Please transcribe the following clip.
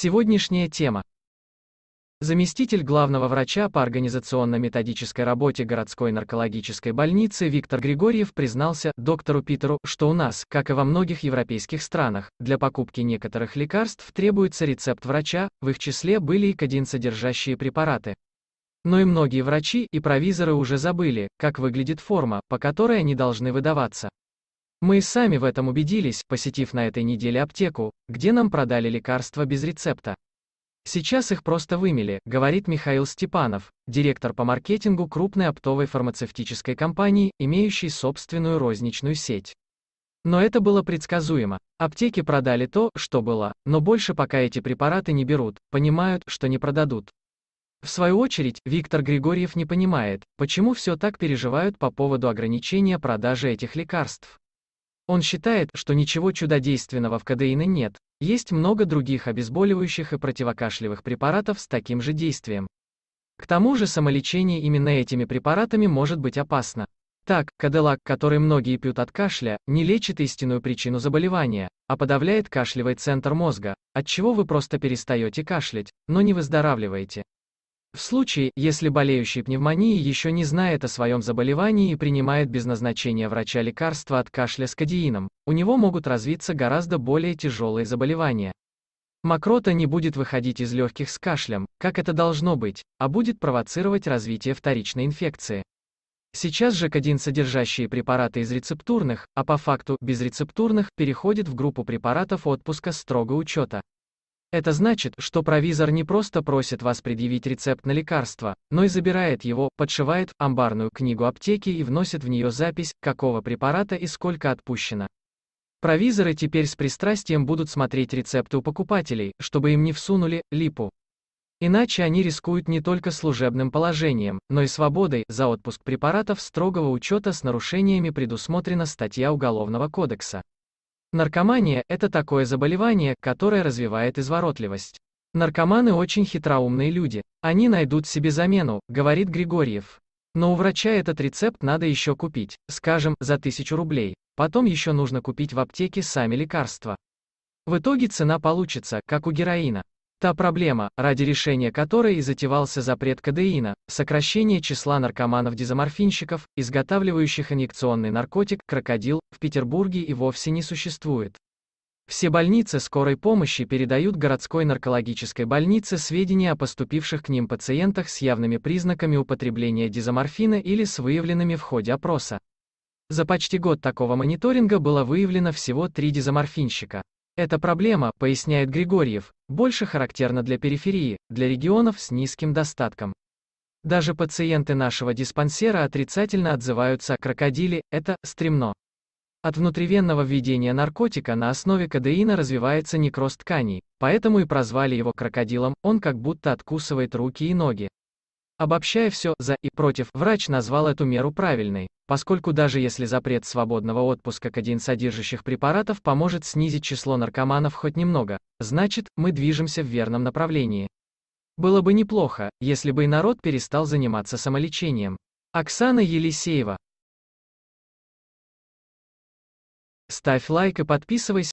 Сегодняшняя тема. Заместитель главного врача по организационно-методической работе городской наркологической больницы Виктор Григорьев признался доктору Питеру, что у нас, как и во многих европейских странах, для покупки некоторых лекарств требуется рецепт врача, в их числе были и кадинсодержащие препараты. Но и многие врачи и провизоры уже забыли, как выглядит форма, по которой они должны выдаваться. Мы и сами в этом убедились, посетив на этой неделе аптеку, где нам продали лекарства без рецепта. Сейчас их просто вымели, говорит Михаил Степанов, директор по маркетингу крупной оптовой фармацевтической компании, имеющей собственную розничную сеть. Но это было предсказуемо. Аптеки продали то, что было, но больше пока эти препараты не берут, понимают, что не продадут. В свою очередь, Виктор Григорьев не понимает, почему все так переживают по поводу ограничения продажи этих лекарств. Он считает, что ничего чудодейственного в кадеине нет, есть много других обезболивающих и противокашлевых препаратов с таким же действием. К тому же самолечение именно этими препаратами может быть опасно. Так, каделак, который многие пьют от кашля, не лечит истинную причину заболевания, а подавляет кашлевый центр мозга, отчего вы просто перестаете кашлять, но не выздоравливаете. В случае, если болеющий пневмонией еще не знает о своем заболевании и принимает без назначения врача лекарства от кашля с кадеином, у него могут развиться гораздо более тяжелые заболевания. Мокрота не будет выходить из легких с кашлем, как это должно быть, а будет провоцировать развитие вторичной инфекции. Сейчас же кадин содержащие препараты из рецептурных, а по факту безрецептурных, переходят в группу препаратов отпуска строго учета. Это значит, что провизор не просто просит вас предъявить рецепт на лекарство, но и забирает его, подшивает амбарную книгу аптеки и вносит в нее запись, какого препарата и сколько отпущено. Провизоры теперь с пристрастием будут смотреть рецепты у покупателей, чтобы им не всунули липу. Иначе они рискуют не только служебным положением, но и свободой за отпуск препаратов строгого учета с нарушениями предусмотрена статья Уголовного кодекса. Наркомания – это такое заболевание, которое развивает изворотливость. Наркоманы очень хитроумные люди. Они найдут себе замену, говорит Григорьев. Но у врача этот рецепт надо еще купить, скажем, за тысячу рублей. Потом еще нужно купить в аптеке сами лекарства. В итоге цена получится, как у героина. Та проблема, ради решения которой и затевался запрет кадеина, сокращение числа наркоманов дизоморфинщиков изготавливающих инъекционный наркотик, крокодил, в Петербурге и вовсе не существует. Все больницы скорой помощи передают городской наркологической больнице сведения о поступивших к ним пациентах с явными признаками употребления дизоморфина или с выявленными в ходе опроса. За почти год такого мониторинга было выявлено всего три дизоморфинщика. Эта проблема, поясняет Григорьев, больше характерна для периферии, для регионов с низким достатком. Даже пациенты нашего диспансера отрицательно отзываются о крокодиле, это стремно. От внутривенного введения наркотика на основе кадеина развивается некроз тканей, поэтому и прозвали его крокодилом, он как будто откусывает руки и ноги. Обобщая все «за» и «против», врач назвал эту меру правильной поскольку даже если запрет свободного отпуска к один содержащих препаратов поможет снизить число наркоманов хоть немного, значит, мы движемся в верном направлении. Было бы неплохо, если бы и народ перестал заниматься самолечением. Оксана Елисеева Ставь лайк и подписывайся.